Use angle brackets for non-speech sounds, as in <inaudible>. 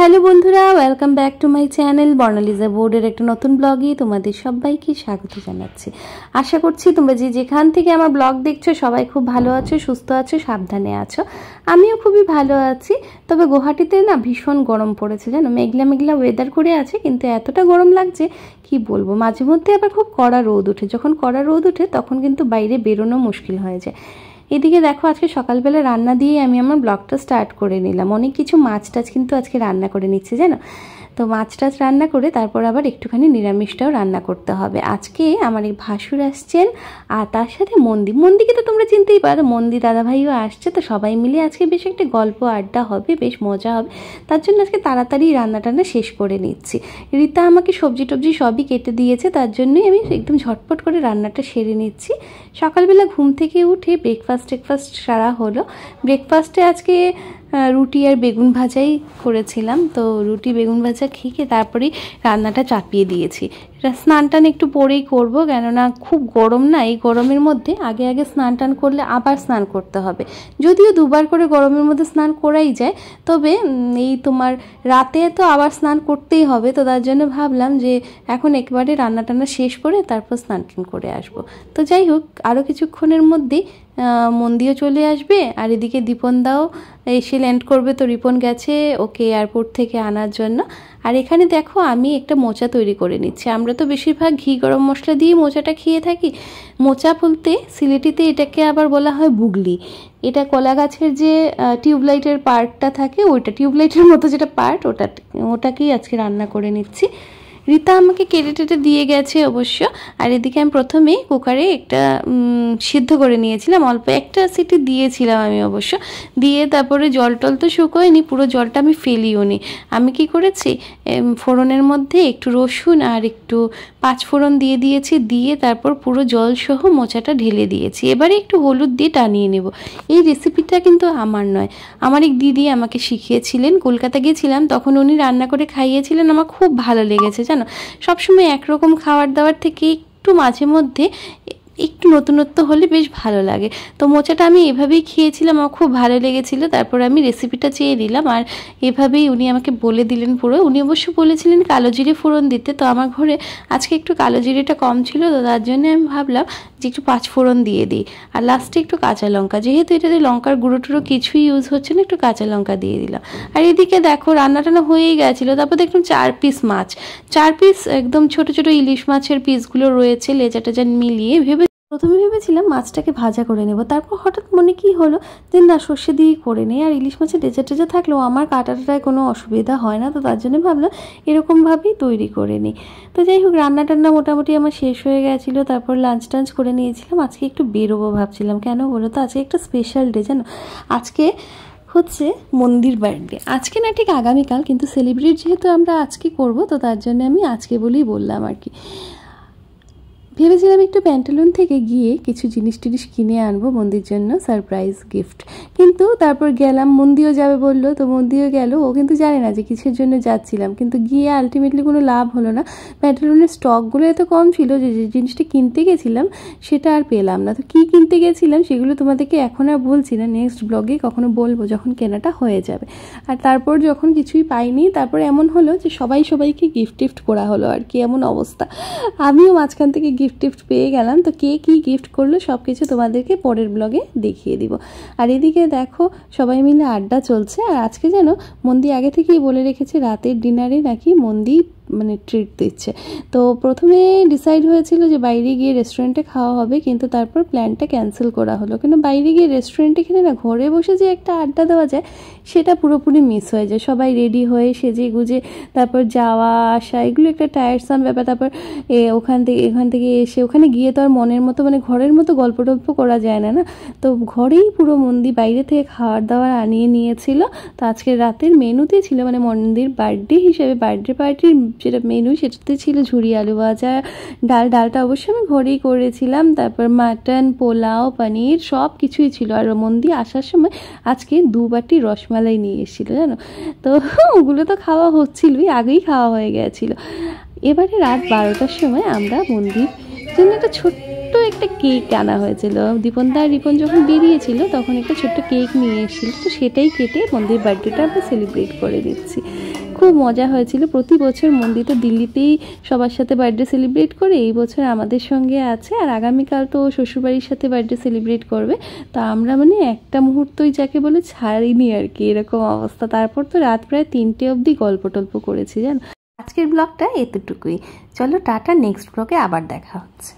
hello বন্ধুরা welcome back to my channel বর্ণালিজা বোর্ডের একটা নতুন ব্লগে তোমাদের সবাইকে স্বাগত জানাচ্ছি আশা করছি তোমরা যে যেখান থেকে আমার ব্লগ দেখছো সবাই খুব ভালো আছো সুস্থ আছো সাবধানে আছো আমিও খুবই ভালো আছি তবে গুহাটিতে না ভীষণ গরম পড়েছে জানো মেঘলা মেঘলা ওয়েদার করে আছে কিন্তু এতটা গরম লাগছে কি বলবো মাঝে মধ্যে আবার খুব কড়া রোদ ওঠে যখন কড়া রোদ ওঠে তখন কিন্তু বাইরে বেরোনো মুশকিল হয়ে যায় এদিকে দেখো আজকে সকালবেলা রান্না দিয়ে আমি আমার ব্লগটা স্টার্ট করে নিলাম অনেক কিছু মাছ টাছ কিন্তু আজকে রান্না করে নিচ্ছি জানো তো মাছ টাছ রান্না করে তারপর আবার একটুখানি নিরামিষটাও রান্না করতে হবে আজকে আমার এই ভাসুর আসছেন আর তার সাথে মন্দি মন্দিকে তো তোমরা চিনতেই পারো মন্দি দাদাভাইও আসছে তো সবাই মিলে আজকে বেশ একটা গল্প আড্ডা হবে বেশ মজা হবে তার জন্য আজকে তাড়াতাড়ি রান্না টান্না শেষ করে নিচ্ছি রীতা আমাকে সবজি টবজি সবই কেটে দিয়েছে তার জন্যই আমি একদম ঝটপট করে রান্নাটা সেরে নিচ্ছি সকালবেলা ঘুম থেকে উঠে ব্রেকফাস্ট টেকফাস্ট সারা হলো ব্রেকফাস্টে আজকে রুটি আর বেগুন ভাজাই করেছিলাম তো রুটি বেগুন ভাজা খেয়ে তারপরেই রান্নাটা চাপিয়ে দিয়েছি স্নান টান একটু পরেই করবো কেননা খুব গরম না এই গরমের মধ্যে আগে আগে স্নান টান করলে আবার স্নান করতে হবে যদিও দুবার করে গরমের মধ্যে স্নান করাই যায় তবে এই তোমার রাতে তো আবার স্নান করতেই হবে তো তার জন্য ভাবলাম যে এখন একবারে রান্না টান্না শেষ করে তারপর স্নান টান করে আসব তো যাই হোক আরও কিছুক্ষণের মধ্যেই মন্দিরও চলে আসবে আর এদিকে দীপন দাও এসে ল্যান্ড করবে তো রিপন গেছে ওকে এয়ারপোর্ট থেকে আনার জন্য আর এখানে দেখো আমি একটা মোচা তৈরি করে নিচ্ছি আমরা তো বেশিরভাগ ঘি গরম মশলা দিয়ে মোচাটা খেয়ে থাকি মোচা বলতে সিলেটিতে এটাকে আবার বলা হয় বুগলি এটা কলা গাছের যে টিউবলাইটের পার্টটা থাকে ওইটা টিউবলাইটের মতো যেটা পার্ট ওটা ওটাকেই আজকে রান্না করে নিচ্ছি রীতা আমাকে কেটে টেটে দিয়ে গেছে অবশ্য আর এদিকে আমি প্রথমে কুকারে একটা সিদ্ধ করে নিয়েছিলাম অল্প একটা সিটি দিয়েছিলাম আমি অবশ্য দিয়ে তারপরে জল টল তো শুকোয়নি পুরো জলটা আমি ফেলিও নি আমি কি করেছি ফোড়নের মধ্যে একটু রসুন আর একটু পাঁচ ফোড়ন দিয়ে দিয়েছি দিয়ে তারপর পুরো জলসহ মোচাটা ঢেলে দিয়েছি এবারে একটু হলুদ দিয়ে টানিয়ে নেব এই রেসিপিটা কিন্তু আমার নয় আমার এক দিদি আমাকে শিখিয়েছিলেন কলকাতা গিয়েছিলাম তখন উনি রান্না করে খাইয়েছিলেন আমার খুব ভালো লেগেছে কেন সবসময় একরকম খাবার দাবার থেকে একটু মাঝে মধ্যে একটু নতুনত্ব হলে বেশ ভালো লাগে তো মোচাটা আমি এভাবেই খেয়েছিলাম আমার খুব ভালো লেগেছিল তারপর আমি রেসিপিটা চেয়ে নিলাম আর এভাবেই উনি আমাকে বলে দিলেন পুরো উনি অবশ্য বলেছিলেন কালো জিরে ফোড়ন দিতে তো আমার ঘরে আজকে একটু কালো জিরেটা কম ছিল তো তার জন্য আমি ভাবলাম যে একটু পাঁচ ফোড়ন দিয়ে দিই আর লাস্টে একটু কাঁচা লঙ্কা যেহেতু এটাতে লঙ্কার গুঁড়ো টুড়ো কিছুই ইউজ হচ্ছে না একটু কাঁচা লঙ্কা দিয়ে দিলাম আর এদিকে দেখো রান্না টান্না হয়েই গেছিলো তারপর দেখলাম চার পিস মাছ চার পিস একদম ছোট ছোট ইলিশ মাছের পিসগুলো রয়েছে লেজা যেন মিলিয়ে ভেবে প্রথমে ভেবেছিলাম মাছটাকে ভাজা করে নেব তারপর হঠাৎ মনে কি হলো যে না সর্ষে দিয়ে করে নেই আর ইলিশ মাছের ডেজা টেজা থাকলেও আমার কাটাটায় কোনো অসুবিধা হয় না তো তার জন্য ভাবলাম এরকমভাবেই তৈরি করে নিই তো যাই হোক রান্না টান্না মোটামুটি আমার শেষ হয়ে গেছিলো তারপর লাঞ্চ টাঞ্চ করে নিয়েছিলাম আজকে একটু বেরোবো ভাবছিলাম কেন বলো তো আজকে একটা স্পেশাল ডে জানো আজকে হচ্ছে মন্দির বার্থডে আজকে না ঠিক আগামীকাল কিন্তু সেলিব্রেট যেহেতু আমরা আজকে করব তো তার জন্য আমি আজকে বলেই বললাম আর কি ভেবেছিলাম একটু প্যান্টালুন থেকে গিয়ে কিছু জিনিস টিনিস কিনে আনবো মন্দির জন্য সারপ্রাইজ গিফট কিন্তু তারপর গেলাম মন্দিও যাবে বললো তো মন্দিও গেল ও কিন্তু জানে না যে কিসের জন্য যাচ্ছিলাম কিন্তু গিয়ে আলটিমেটলি কোনো লাভ হলো না প্যান্টালুনের স্টকগুলো এত কম ছিল যে যে জিনিসটা কিনতে গেছিলাম সেটা আর পেলাম না তো কি কিনতে গেছিলাম সেগুলো তোমাদেরকে এখন আর বলছি না নেক্সট ব্লগে কখনো বলবো যখন কেনাটা হয়ে যাবে আর তারপর যখন কিছুই পাইনি তারপর এমন হলো যে সবাই সবাইকে গিফট টিফট করা হলো আর কি এমন অবস্থা আমিও মাঝখান থেকে গিফট গিফট টিফট পেয়ে গেলাম তো কে কী গিফট করলো সব কিছু তোমাদেরকে পরের ব্লগে দেখিয়ে দিব আর এদিকে দেখো সবাই মিলে আড্ডা চলছে আর আজকে যেন মন্দি আগে থেকেই বলে রেখেছে রাতের ডিনারে নাকি মন্দি মানে ট্রিট দিচ্ছে তো প্রথমে ডিসাইড হয়েছিল যে বাইরে গিয়ে রেস্টুরেন্টে খাওয়া হবে কিন্তু তারপর প্ল্যানটা ক্যান্সেল করা হলো কিন্তু বাইরে গিয়ে রেস্টুরেন্টে খেলে না ঘরে বসে যে একটা আড্ডা দেওয়া যায় সেটা পুরোপুরি মিস হয়ে যায় সবাই রেডি হয়ে সেজে গুজে তারপর যাওয়া আসা এগুলো একটা টায়ারসাম ব্যাপার তারপর এ ওখান থেকে এখান থেকে এসে ওখানে গিয়ে তো আর মনের মতো মানে ঘরের মতো গল্প টল্প করা যায় না না তো ঘরেই পুরো মন্দির বাইরে থেকে খাওয়ার দাওয়ার আনিয়ে নিয়েছিল তো আজকে রাতের মেনুতে ছিল মানে মন্দির বার্থডে হিসেবে বার্থডে পার্টির যেটা মেনু সেটাতে ছিল ঝুড়ি আলু ভাজা ডাল ডালটা অবশ্যই আমি ঘরেই করেছিলাম তারপর মাটন পোলাও পানির সব কিছুই ছিল আর মন্দির আসার সময় আজকে দু বাটি রসমালাই নিয়ে এসেছিলো জানো তো <laughs> ওগুলো তো খাওয়া হচ্ছিলই আগেই খাওয়া হয়ে গেছিলো এবারে রাত বারোটার সময় আমরা মন্দির জন্য একটা ছোট্ট একটা কেক আনা হয়েছিল দীপনদার রিপন যখন বেরিয়েছিল তখন একটা ছোট্ট কেক নিয়ে এসেছিল তো সেটাই কেটে মন্দির বার্থডেটা আমরা সেলিব্রেট করে দিচ্ছি খুব মজা হয়েছিল প্রতি বছর মন্দির তো দিল্লিতেই সবার সাথে বার্থডে সেলিব্রেট করে এই বছর আমাদের সঙ্গে আছে আর আগামীকাল তো শ্বশুরবাড়ির সাথে বার্থডে সেলিব্রেট করবে তা আমরা মানে একটা মুহূর্তই যাকে বলে ছাড়িনি আর কি এরকম অবস্থা তারপর তো রাত প্রায় তিনটে অবধি গল্প টল্প করেছি জানো আজকের ব্লগটা এতটুকুই চলো টাটা নেক্সট ব্লগে আবার দেখা হচ্ছে